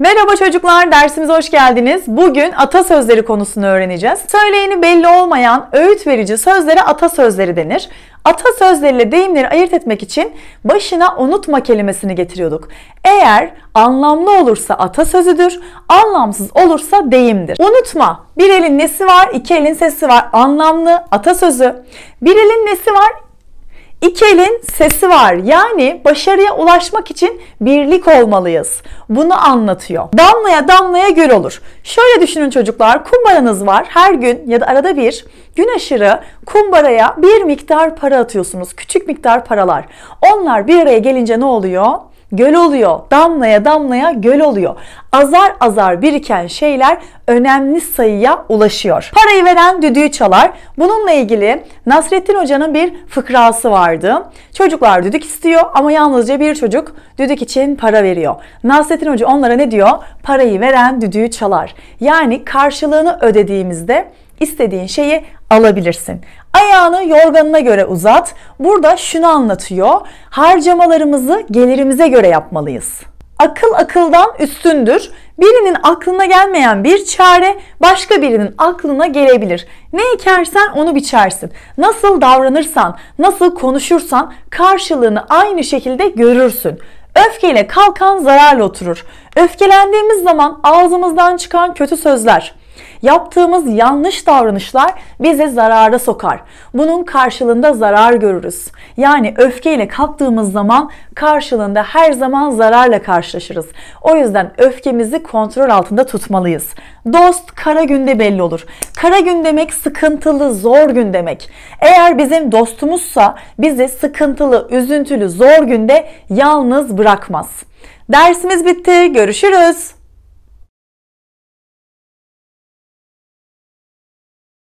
Merhaba çocuklar, dersimize hoş geldiniz. Bugün atasözleri konusunu öğreneceğiz. Söyleyeni belli olmayan, öğüt verici sözlere atasözleri denir. Atasözleriyle deyimleri ayırt etmek için başına unutma kelimesini getiriyorduk. Eğer anlamlı olursa atasözüdür, anlamsız olursa deyimdir. Unutma, bir elin nesi var, iki elin sesi var, anlamlı atasözü. Bir elin nesi var, İki elin sesi var. Yani başarıya ulaşmak için birlik olmalıyız. Bunu anlatıyor. Damlaya damlaya göl olur. Şöyle düşünün çocuklar. Kumbaranız var. Her gün ya da arada bir gün aşırı kumbaraya bir miktar para atıyorsunuz. Küçük miktar paralar. Onlar bir araya gelince ne oluyor? göl oluyor. Damlaya damlaya göl oluyor. Azar azar biriken şeyler önemli sayıya ulaşıyor. Parayı veren düdüğü çalar. Bununla ilgili Nasrettin Hoca'nın bir fıkrası vardı. Çocuklar düdük istiyor ama yalnızca bir çocuk düdük için para veriyor. Nasrettin Hoca onlara ne diyor? Parayı veren düdüğü çalar. Yani karşılığını ödediğimizde istediğin şeyi alabilirsin. Ayağını yorganına göre uzat. Burada şunu anlatıyor. Harcamalarımızı gelirimize göre yapmalıyız. Akıl akıldan üstündür. Birinin aklına gelmeyen bir çare başka birinin aklına gelebilir. Ne ekersen onu biçersin. Nasıl davranırsan, nasıl konuşursan karşılığını aynı şekilde görürsün. Öfkeyle kalkan zararla oturur. Öfkelendiğimiz zaman ağzımızdan çıkan kötü sözler, Yaptığımız yanlış davranışlar bizi zarara sokar. Bunun karşılığında zarar görürüz. Yani öfkeyle kalktığımız zaman karşılığında her zaman zararla karşılaşırız. O yüzden öfkemizi kontrol altında tutmalıyız. Dost kara günde belli olur. Kara gün demek sıkıntılı, zor gün demek. Eğer bizim dostumuzsa bizi sıkıntılı, üzüntülü, zor günde yalnız bırakmaz. Dersimiz bitti. Görüşürüz.